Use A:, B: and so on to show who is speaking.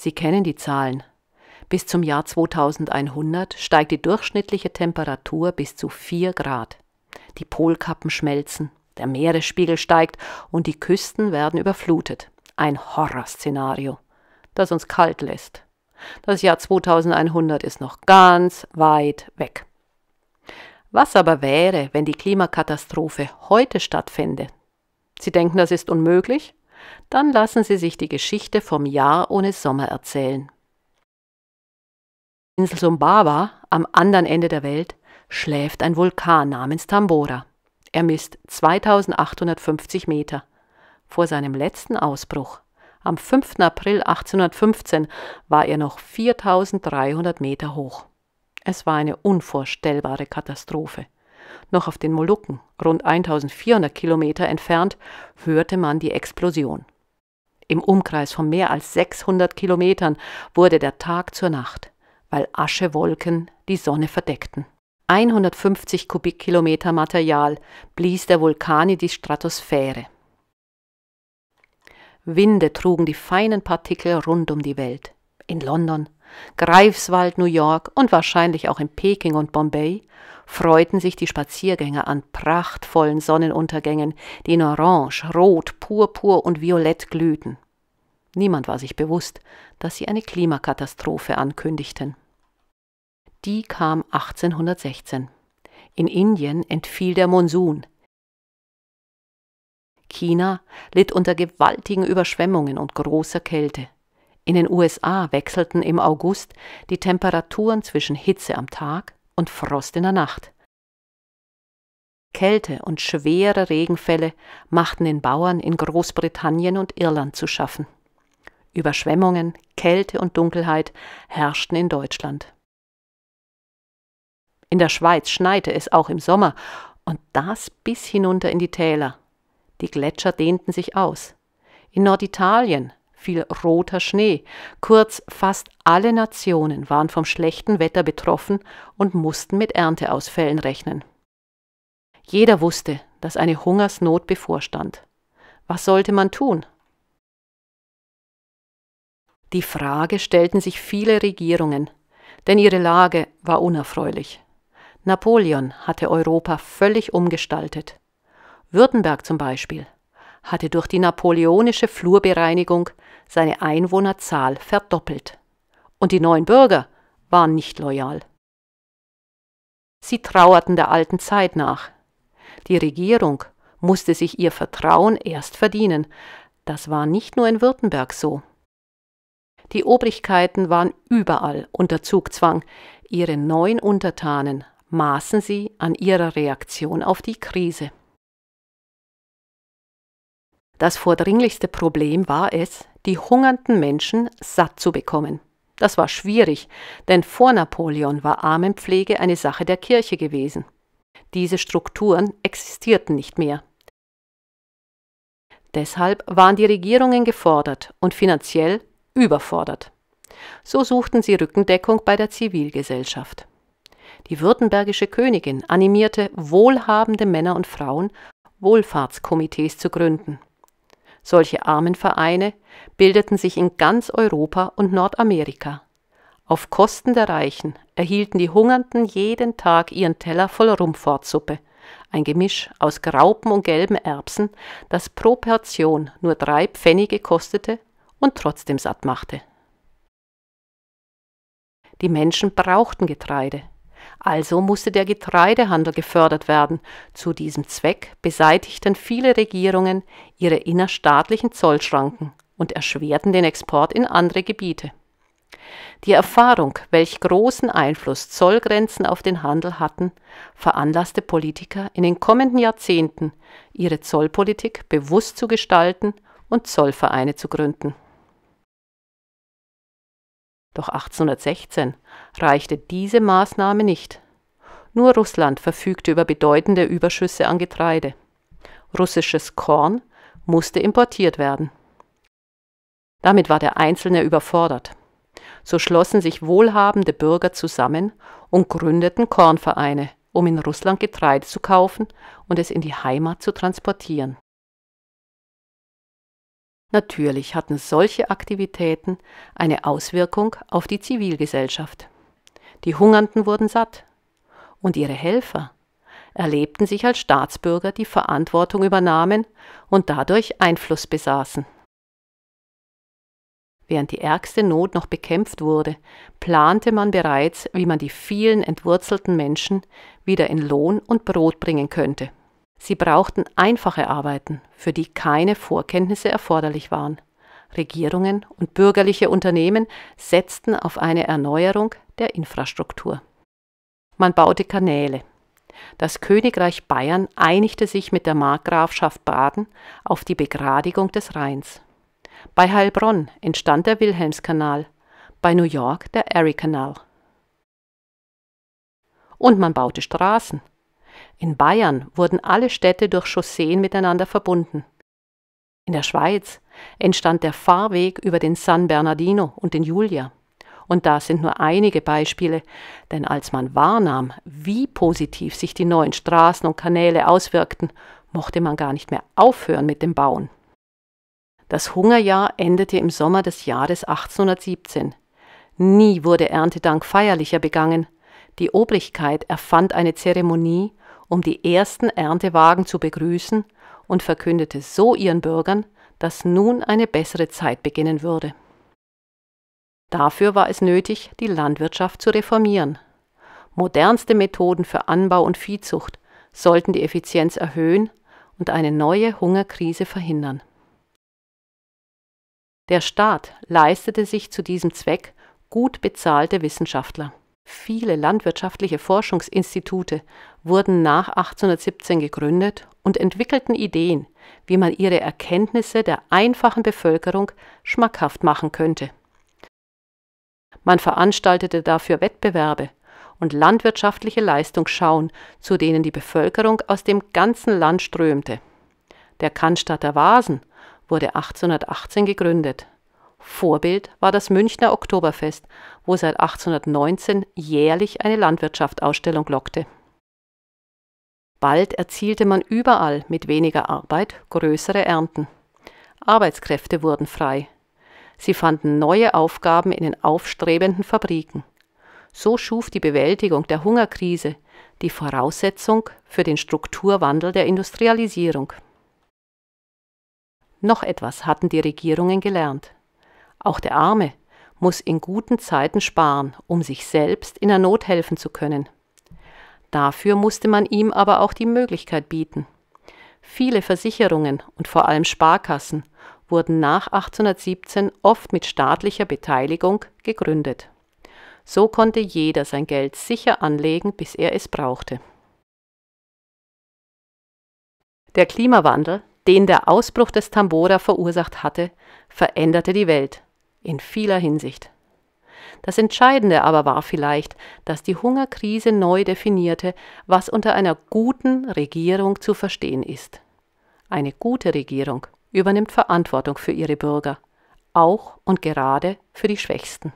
A: Sie kennen die Zahlen. Bis zum Jahr 2100 steigt die durchschnittliche Temperatur bis zu 4 Grad. Die Polkappen schmelzen, der Meeresspiegel steigt und die Küsten werden überflutet. Ein Horrorszenario, das uns kalt lässt. Das Jahr 2100 ist noch ganz weit weg. Was aber wäre, wenn die Klimakatastrophe heute stattfände? Sie denken, das ist unmöglich? Dann lassen Sie sich die Geschichte vom Jahr ohne Sommer erzählen. In Insel Sumbawa, am anderen Ende der Welt, schläft ein Vulkan namens Tambora. Er misst 2850 Meter. Vor seinem letzten Ausbruch, am 5. April 1815, war er noch 4300 Meter hoch. Es war eine unvorstellbare Katastrophe noch auf den Molukken, rund 1400 Kilometer entfernt, hörte man die Explosion. Im Umkreis von mehr als 600 Kilometern wurde der Tag zur Nacht, weil Aschewolken die Sonne verdeckten. 150 Kubikkilometer Material blies der Vulkan in die Stratosphäre. Winde trugen die feinen Partikel rund um die Welt. In London, Greifswald, New York und wahrscheinlich auch in Peking und Bombay freuten sich die Spaziergänger an prachtvollen Sonnenuntergängen, die in Orange, Rot, Purpur und Violett glühten. Niemand war sich bewusst, dass sie eine Klimakatastrophe ankündigten. Die kam 1816. In Indien entfiel der Monsun. China litt unter gewaltigen Überschwemmungen und großer Kälte. In den USA wechselten im August die Temperaturen zwischen Hitze am Tag und Frost in der Nacht. Kälte und schwere Regenfälle machten den Bauern in Großbritannien und Irland zu schaffen. Überschwemmungen, Kälte und Dunkelheit herrschten in Deutschland. In der Schweiz schneite es auch im Sommer und das bis hinunter in die Täler. Die Gletscher dehnten sich aus. In Norditalien fiel roter Schnee. Kurz, fast alle Nationen waren vom schlechten Wetter betroffen und mussten mit Ernteausfällen rechnen. Jeder wusste, dass eine Hungersnot bevorstand. Was sollte man tun? Die Frage stellten sich viele Regierungen, denn ihre Lage war unerfreulich. Napoleon hatte Europa völlig umgestaltet. Württemberg zum Beispiel – hatte durch die napoleonische Flurbereinigung seine Einwohnerzahl verdoppelt. Und die neuen Bürger waren nicht loyal. Sie trauerten der alten Zeit nach. Die Regierung musste sich ihr Vertrauen erst verdienen. Das war nicht nur in Württemberg so. Die Obrigkeiten waren überall unter Zugzwang. Ihre neuen Untertanen maßen sie an ihrer Reaktion auf die Krise. Das vordringlichste Problem war es, die hungernden Menschen satt zu bekommen. Das war schwierig, denn vor Napoleon war Armenpflege eine Sache der Kirche gewesen. Diese Strukturen existierten nicht mehr. Deshalb waren die Regierungen gefordert und finanziell überfordert. So suchten sie Rückendeckung bei der Zivilgesellschaft. Die württembergische Königin animierte wohlhabende Männer und Frauen, Wohlfahrtskomitees zu gründen. Solche Armenvereine bildeten sich in ganz Europa und Nordamerika. Auf Kosten der Reichen erhielten die Hungernden jeden Tag ihren Teller voll Rumfortsuppe, ein Gemisch aus graupen und gelben Erbsen, das pro Portion nur drei Pfennige kostete und trotzdem satt machte. Die Menschen brauchten Getreide, also musste der Getreidehandel gefördert werden. Zu diesem Zweck beseitigten viele Regierungen ihre innerstaatlichen Zollschranken und erschwerten den Export in andere Gebiete. Die Erfahrung, welch großen Einfluss Zollgrenzen auf den Handel hatten, veranlasste Politiker in den kommenden Jahrzehnten, ihre Zollpolitik bewusst zu gestalten und Zollvereine zu gründen. Doch 1816 reichte diese Maßnahme nicht. Nur Russland verfügte über bedeutende Überschüsse an Getreide. Russisches Korn musste importiert werden. Damit war der Einzelne überfordert. So schlossen sich wohlhabende Bürger zusammen und gründeten Kornvereine, um in Russland Getreide zu kaufen und es in die Heimat zu transportieren. Natürlich hatten solche Aktivitäten eine Auswirkung auf die Zivilgesellschaft. Die Hungernden wurden satt und ihre Helfer erlebten sich als Staatsbürger, die Verantwortung übernahmen und dadurch Einfluss besaßen. Während die ärgste Not noch bekämpft wurde, plante man bereits, wie man die vielen entwurzelten Menschen wieder in Lohn und Brot bringen könnte. Sie brauchten einfache Arbeiten, für die keine Vorkenntnisse erforderlich waren. Regierungen und bürgerliche Unternehmen setzten auf eine Erneuerung der Infrastruktur. Man baute Kanäle. Das Königreich Bayern einigte sich mit der Markgrafschaft Baden auf die Begradigung des Rheins. Bei Heilbronn entstand der Wilhelmskanal, bei New York der Erie kanal Und man baute Straßen, in Bayern wurden alle Städte durch Chausseen miteinander verbunden. In der Schweiz entstand der Fahrweg über den San Bernardino und den Julia. Und das sind nur einige Beispiele, denn als man wahrnahm, wie positiv sich die neuen Straßen und Kanäle auswirkten, mochte man gar nicht mehr aufhören mit dem Bauen. Das Hungerjahr endete im Sommer des Jahres 1817. Nie wurde Erntedank feierlicher begangen. Die Obrigkeit erfand eine Zeremonie um die ersten Erntewagen zu begrüßen und verkündete so ihren Bürgern, dass nun eine bessere Zeit beginnen würde. Dafür war es nötig, die Landwirtschaft zu reformieren. Modernste Methoden für Anbau und Viehzucht sollten die Effizienz erhöhen und eine neue Hungerkrise verhindern. Der Staat leistete sich zu diesem Zweck gut bezahlte Wissenschaftler. Viele landwirtschaftliche Forschungsinstitute wurden nach 1817 gegründet und entwickelten Ideen, wie man ihre Erkenntnisse der einfachen Bevölkerung schmackhaft machen könnte. Man veranstaltete dafür Wettbewerbe und landwirtschaftliche Leistungsschauen, zu denen die Bevölkerung aus dem ganzen Land strömte. Der Cannstatter Vasen wurde 1818 gegründet Vorbild war das Münchner Oktoberfest, wo seit 1819 jährlich eine Landwirtschaftsausstellung lockte. Bald erzielte man überall mit weniger Arbeit größere Ernten. Arbeitskräfte wurden frei. Sie fanden neue Aufgaben in den aufstrebenden Fabriken. So schuf die Bewältigung der Hungerkrise die Voraussetzung für den Strukturwandel der Industrialisierung. Noch etwas hatten die Regierungen gelernt. Auch der Arme muss in guten Zeiten sparen, um sich selbst in der Not helfen zu können. Dafür musste man ihm aber auch die Möglichkeit bieten. Viele Versicherungen und vor allem Sparkassen wurden nach 1817 oft mit staatlicher Beteiligung gegründet. So konnte jeder sein Geld sicher anlegen, bis er es brauchte. Der Klimawandel, den der Ausbruch des Tambora verursacht hatte, veränderte die Welt in vieler Hinsicht. Das Entscheidende aber war vielleicht, dass die Hungerkrise neu definierte, was unter einer guten Regierung zu verstehen ist. Eine gute Regierung übernimmt Verantwortung für ihre Bürger, auch und gerade für die Schwächsten.